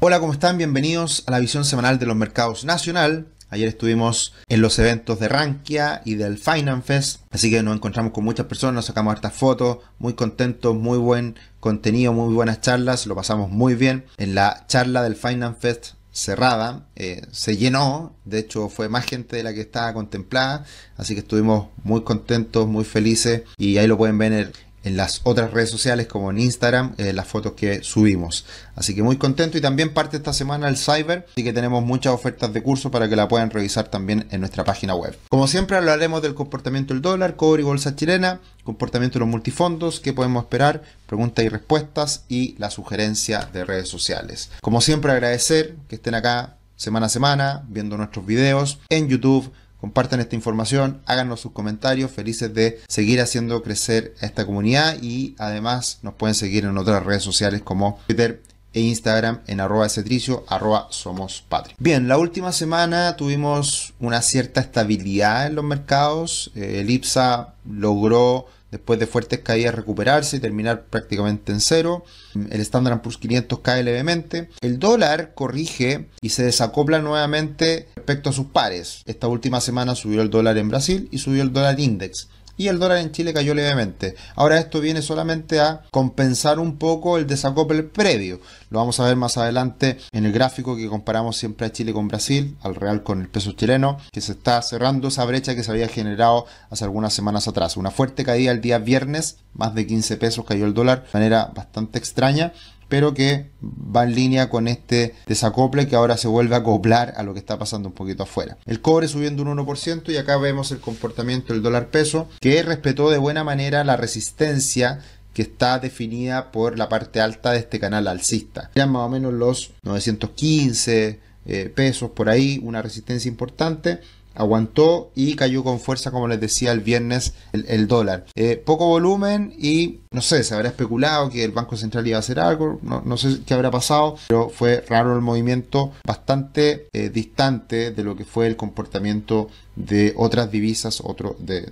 Hola, ¿cómo están? Bienvenidos a la visión semanal de los mercados nacional. Ayer estuvimos en los eventos de Rankia y del Finance Fest, así que nos encontramos con muchas personas, nos sacamos estas fotos, muy contentos, muy buen contenido, muy buenas charlas, lo pasamos muy bien. En la charla del Finance Fest cerrada, eh, se llenó, de hecho fue más gente de la que estaba contemplada, así que estuvimos muy contentos, muy felices y ahí lo pueden ver en el, en las otras redes sociales como en Instagram eh, las fotos que subimos. Así que muy contento y también parte esta semana el Cyber, así que tenemos muchas ofertas de curso para que la puedan revisar también en nuestra página web. Como siempre hablaremos del comportamiento del dólar, cobre y bolsa chilena, comportamiento de los multifondos, qué podemos esperar, preguntas y respuestas y la sugerencia de redes sociales. Como siempre agradecer que estén acá semana a semana viendo nuestros videos en YouTube compartan esta información, háganos sus comentarios, felices de seguir haciendo crecer esta comunidad y además nos pueden seguir en otras redes sociales como Twitter e Instagram en arroba cetricio, arroba somos patria. Bien, la última semana tuvimos una cierta estabilidad en los mercados, eh, el IPSA logró después de fuertes caídas recuperarse y terminar prácticamente en cero. El estándar Poor's 500 cae levemente. El dólar corrige y se desacopla nuevamente respecto a sus pares. Esta última semana subió el dólar en Brasil y subió el dólar index y el dólar en Chile cayó levemente. Ahora esto viene solamente a compensar un poco el desacople previo. Lo vamos a ver más adelante en el gráfico que comparamos siempre a Chile con Brasil, al real con el peso chileno, que se está cerrando esa brecha que se había generado hace algunas semanas atrás. Una fuerte caída el día viernes, más de 15 pesos cayó el dólar de manera bastante extraña pero que va en línea con este desacople que ahora se vuelve a acoplar a lo que está pasando un poquito afuera. El cobre subiendo un 1% y acá vemos el comportamiento del dólar peso que respetó de buena manera la resistencia que está definida por la parte alta de este canal alcista. Eran más o menos los 915 eh, pesos por ahí, una resistencia importante aguantó y cayó con fuerza, como les decía el viernes, el, dólar. Eh, poco volumen y no sé, se habrá especulado que el Banco Central iba a hacer algo, no, sé qué habrá pasado, pero fue raro el movimiento, bastante eh, distante de lo que fue el comportamiento de otras divisas, de,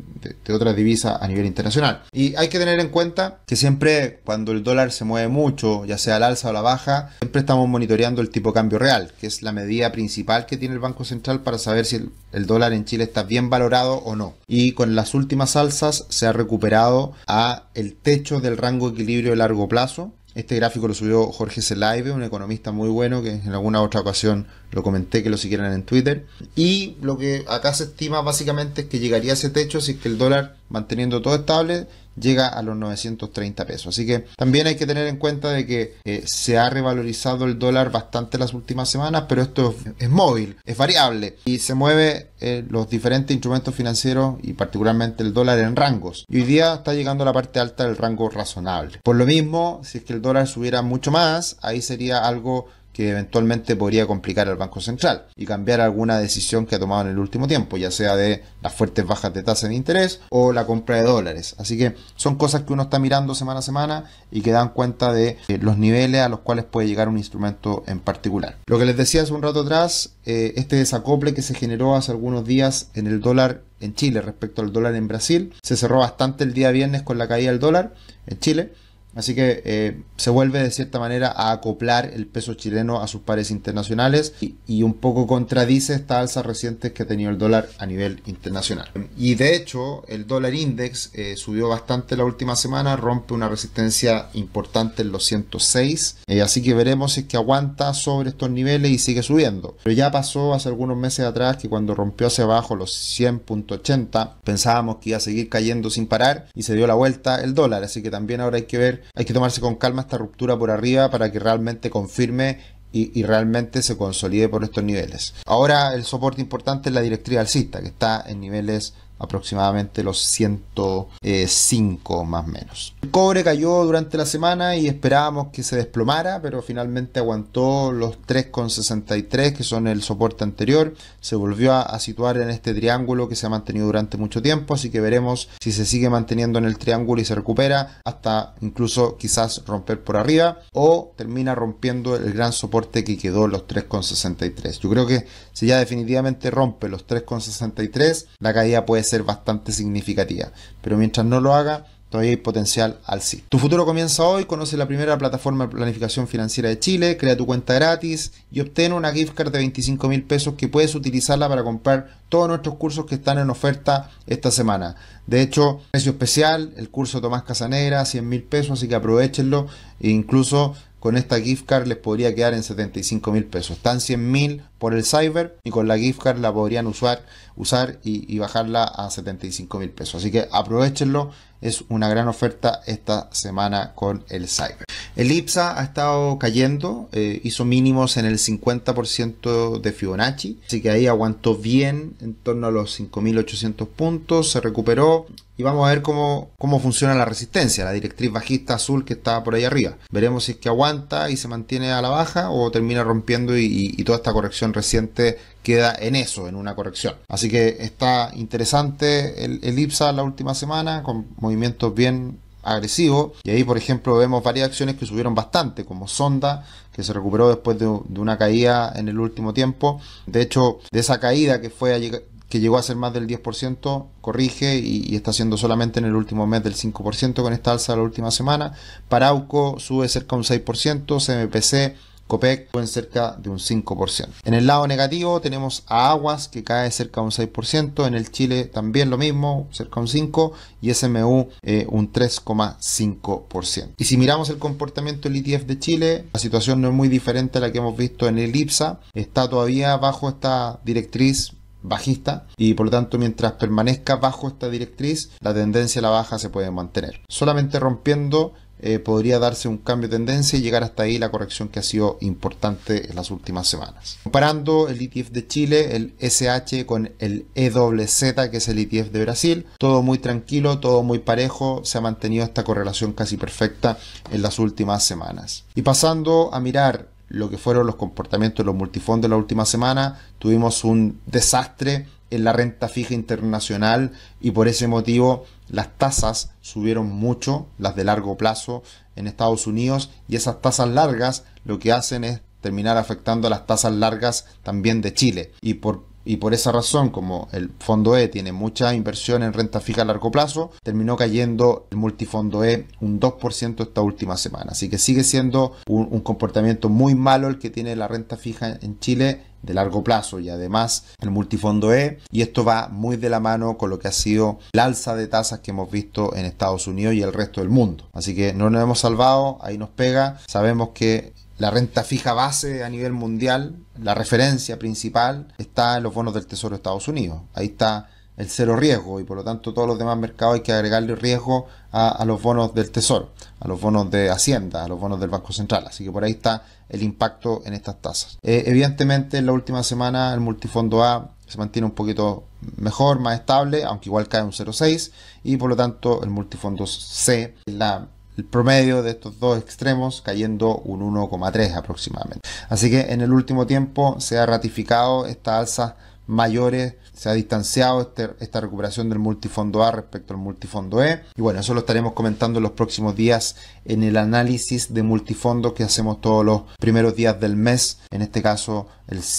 otras divisas a nivel internacional. Y hay que tener en cuenta que siempre cuando el dólar se mueve mucho, ya sea al alza o a la baja, siempre estamos monitoreando el tipo de cambio real, que es la medida principal que tiene el Banco Central para saber si el, dólar en Chile está bien valorado o no. Y con las últimas alzas se ha recuperado a el techo del rango equilibrio de largo plazo. Este gráfico lo subió Jorge Celaive, un economista muy bueno que en alguna otra ocasión lo comenté que lo siguieran en Twitter. Y lo que acá se estima básicamente es que llegaría a ese techo si es que el dólar, manteniendo todo estable, llega a los 930 pesos. Así que también hay que tener en cuenta de que eh, se ha revalorizado el dólar bastante las últimas semanas, pero esto es, móvil, es variable y se mueve eh, los diferentes instrumentos financieros y particularmente el dólar en rangos. Y hoy día está llegando a la parte alta del rango razonable. Por lo mismo, si es que el dólar subiera mucho más, ahí sería algo que eventualmente podría complicar al Banco Central y cambiar alguna decisión que ha tomado en el último tiempo, ya sea de las fuertes bajas de tasa de interés o la compra de dólares. Así que son cosas que uno está mirando semana a semana y que dan cuenta de eh, los niveles a los cuales puede llegar un instrumento en particular. Lo que les decía hace un rato atrás, eh, este desacople que se generó hace algunos días en el dólar en Chile respecto al dólar en Brasil, se cerró bastante el día viernes con la caída del dólar en Chile Así que eh, se vuelve de cierta manera a acoplar el peso chileno a sus pares internacionales y, un poco contradice esta alza reciente que ha tenido el dólar a nivel internacional. Y de hecho, el dólar index eh, subió bastante la última semana, rompe una resistencia importante en los 106. Eh, así que veremos si es que aguanta sobre estos niveles y sigue subiendo. Pero ya pasó hace algunos meses atrás que cuando rompió hacia abajo los 100.80, pensábamos que iba a seguir cayendo sin parar y se dio la vuelta el dólar. Así que también ahora hay que ver hay que tomarse con calma esta ruptura por arriba para que realmente confirme y, realmente se consolide por estos niveles. Ahora el soporte importante es la directriz alcista, que está en niveles aproximadamente los 105 más o menos. El cobre cayó durante la semana y esperábamos que se desplomara, pero finalmente aguantó los 3,63 que son el soporte anterior. Se volvió a, a, situar en este triángulo que se ha mantenido durante mucho tiempo, así que veremos si se sigue manteniendo en el triángulo y se recupera hasta incluso quizás romper por arriba o termina rompiendo el gran soporte que quedó los 3,63. Yo creo que si ya definitivamente rompe los 3,63, la caída puede ser bastante significativa, pero mientras no lo haga, todavía hay potencial al sí. Tu futuro comienza hoy, conoce la primera plataforma de planificación financiera de Chile, crea tu cuenta gratis y obtén una gift card de 25 mil pesos que puedes utilizarla para comprar todos nuestros cursos que están en oferta esta semana. De hecho, precio especial, el curso Tomás Casanera, 100 mil pesos, así que aprovechenlo e incluso con esta gift card les podría quedar en 75 mil pesos. Están 100 mil por el cyber y con la gift card la podrían usar, usar y, bajarla a 75 mil pesos. Así que aprovechenlo, es una gran oferta esta semana con el cyber. El IPSA ha estado cayendo, eh, hizo mínimos en el 50% de Fibonacci, así que ahí aguantó bien en torno a los 5.800 puntos, se recuperó y vamos a ver cómo, cómo funciona la resistencia, la directriz bajista azul que está por ahí arriba. Veremos si es que aguanta y se mantiene a la baja o termina rompiendo y toda esta corrección reciente queda en eso, en una corrección. Así que está interesante el, IPSA la última semana, con movimientos bien agresivos Y ahí, por ejemplo, vemos varias acciones que subieron bastante, como Sonda, que se recuperó después de, una caída en el último tiempo. De hecho, de esa caída que fue que llegó a ser más del 10%, corrige y, está siendo solamente en el último mes del 5% con esta alza la última semana. Parauco sube cerca un 6%, CMPC COPEC en cerca de un 5%. En el lado negativo tenemos a Aguas que cae cerca de un 6%, en el Chile también lo mismo, cerca de un 5% y SMU eh, un 3,5%. Y si miramos el comportamiento del ETF de Chile, la situación no es muy diferente a la que hemos visto en el IPSA, está todavía bajo esta directriz bajista y por lo tanto mientras permanezca bajo esta directriz la tendencia a la baja se puede mantener solamente rompiendo eh, podría darse un cambio de tendencia y llegar hasta ahí la corrección que ha sido importante en las últimas semanas. Comparando el ETF de Chile, el SH con el EWZ, que es el ETF de Brasil, todo muy tranquilo, todo muy parejo, se ha mantenido esta correlación casi perfecta en las últimas semanas. Y pasando a mirar lo que fueron los comportamientos de los multifondos la última semana, tuvimos un desastre en la renta fija internacional y por ese motivo las tasas subieron mucho, las de largo plazo en Estados Unidos, y esas tasas largas lo que hacen es terminar afectando a las tasas largas también de Chile. Y por, y por esa razón, como el fondo E tiene mucha inversión en renta fija a largo plazo, terminó cayendo el multifondo E un 2% esta última semana. Así que sigue siendo un comportamiento muy malo el que tiene la renta fija en Chile de largo plazo y además el multifondo E. Y esto va muy de la mano con lo que ha sido la alza de tasas que hemos visto en Estados Unidos y el resto del mundo. Así que no nos hemos salvado, ahí nos pega. Sabemos que la renta fija base a nivel mundial, la referencia principal, está en los bonos del Tesoro de Estados Unidos. Ahí está el cero riesgo y por lo tanto todos los demás mercados hay que agregarle riesgo a, a, los bonos del Tesoro, a los bonos de Hacienda, a los bonos del Banco Central. Así que por ahí está el impacto en estas tasas. Eh, evidentemente en la última semana el multifondo A se mantiene un poquito mejor, más estable, aunque igual cae un 0,6 y por lo tanto el multifondo C, la, el promedio de estos dos extremos cayendo un 1,3 aproximadamente. Así que en el último tiempo se ha ratificado esta alza mayores se ha distanciado este, esta recuperación del multifondo A respecto al multifondo E. Y bueno, eso lo estaremos comentando en los próximos días en el análisis de multifondo que hacemos todos los primeros días del mes, en este caso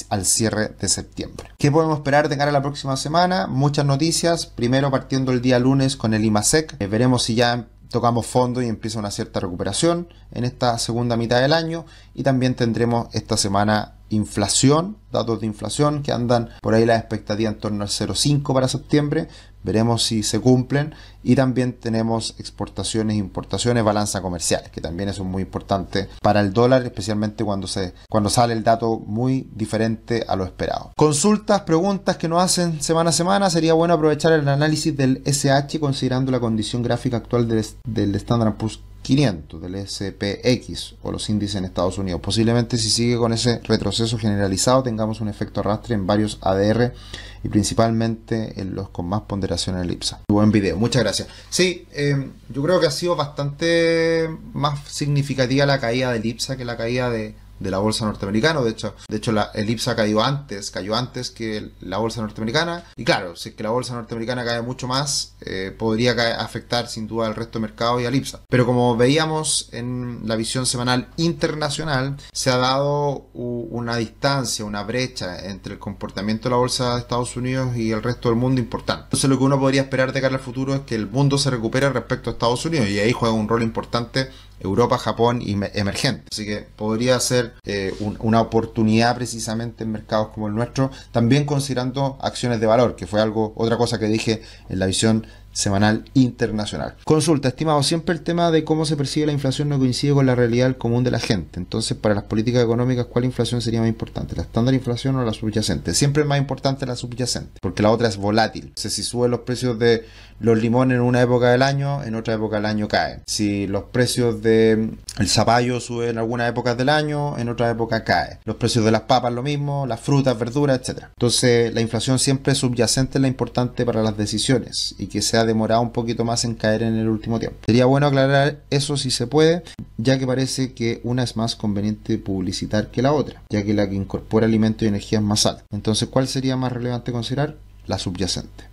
al cierre de septiembre. ¿Qué podemos esperar de cara a la próxima semana? Muchas noticias. Primero partiendo el día lunes con el IMASEC. Eh, veremos si ya tocamos fondo y empieza una cierta recuperación en esta segunda mitad del año y también tendremos esta semana inflación, datos de inflación que andan por ahí la expectativa en torno al 0,5 para septiembre, veremos si se cumplen y también tenemos exportaciones, e importaciones, balanza comercial, que también es muy importante para el dólar, especialmente cuando, se, cuando sale el dato muy diferente a lo esperado. Consultas, preguntas que nos hacen semana a semana, sería bueno aprovechar el análisis del SH considerando la condición gráfica actual del, del Standard Poor's 500 del SPX o los índices en Estados Unidos. Posiblemente si sigue con ese retroceso generalizado tengamos un efecto arrastre en varios ADR y principalmente en los con más ponderación en elipsa. Buen video, muchas gracias. Sí, em, yo creo que ha sido bastante más significativa la caída de elipsa que la caída de, de la bolsa norteamericana. De hecho, de hecho la, el IPSA cayó antes, cayó antes que la bolsa norteamericana. Y claro, si es que la bolsa norteamericana cae mucho más, eh, podría afectar sin duda al resto del mercado y al IPSA. Pero como veíamos en la visión semanal internacional, se ha dado una distancia, una brecha entre el comportamiento de la bolsa de Estados Unidos y el resto del mundo importante. Entonces lo que uno podría esperar de cara al futuro es que el mundo se recupere respecto a Estados Unidos y ahí juega un rol importante Europa, Japón y emergente. Así que podría ser eh, una oportunidad precisamente en mercados como el nuestro, también considerando acciones de valor, que fue algo, otra cosa que dije en la visión semanal internacional. Consulta, estimado, siempre el tema de cómo se percibe la inflación no coincide con la realidad común de la gente. Entonces, para las políticas económicas, ¿cuál inflación sería más importante? ¿La estándar inflación o la subyacente? Siempre es más importante la subyacente, porque la otra es volátil. si suben los precios de los limones en una época del año, en otra época del año caen. Si los precios de mm, zapallo suben en algunas épocas del año, en otra época cae. Los precios de las papas lo mismo, las frutas, verduras, etcétera Entonces, la inflación siempre subyacente es la importante para las decisiones y que sea demorado un poquito más en caer en el último tiempo. Sería bueno aclarar eso si se puede, ya que parece que una es más conveniente publicitar que la otra, ya que la que incorpora alimento y energía es más alta. Entonces, ¿cuál sería más relevante considerar? La subyacente.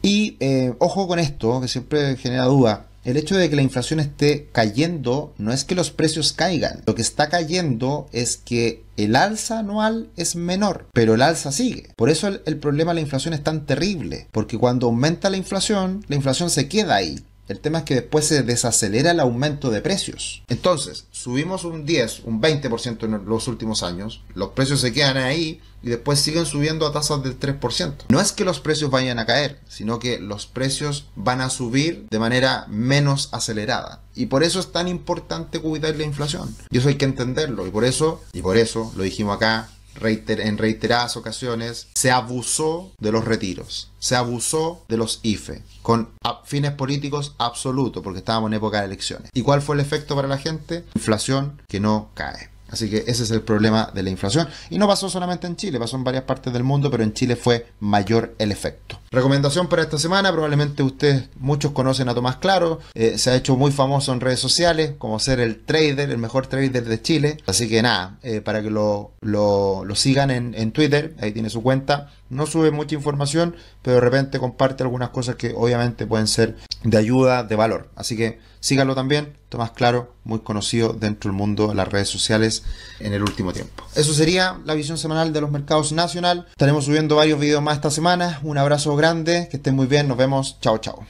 Y eh, ojo con esto, que siempre genera duda. El hecho de que la inflación esté cayendo no es que los precios caigan. Lo que está cayendo es que el alza anual es menor, pero el alza sigue. Por eso el, problema de la inflación es tan terrible, porque cuando aumenta la inflación, la inflación se queda ahí el tema es que después se desacelera el aumento de precios. Entonces, subimos un 10, un 20% en los últimos años, los precios se quedan ahí y después siguen subiendo a tasas del 3%. No es que los precios vayan a caer, sino que los precios van a subir de manera menos acelerada. Y por eso es tan importante cuidar la inflación. Y eso hay que entenderlo. Y por eso, y por eso, lo dijimos acá en reiteradas ocasiones, se abusó de los retiros, se abusó de los IFE, con fines políticos absolutos, porque estábamos en época de elecciones. ¿Y cuál fue el efecto para la gente? Inflación que no cae. Así que ese es el problema de la inflación. Y no pasó solamente en Chile, pasó en varias partes del mundo, pero en Chile fue mayor el efecto. Recomendación para esta semana, probablemente ustedes, muchos conocen a Tomás Claro, eh, se ha hecho muy famoso en redes sociales como ser el trader, el mejor trader de Chile. Así que nada, eh, para que lo, sigan en, en Twitter, ahí tiene su cuenta, no sube mucha información, pero de repente comparte algunas cosas que obviamente pueden ser de ayuda, de valor. Así que Síganlo también, Tomás Claro, muy conocido dentro del mundo de las redes sociales en el último tiempo. Eso sería la visión semanal de los mercados nacional. Estaremos subiendo varios videos más esta semana. Un abrazo grande, que estén muy bien, nos vemos, chao chao.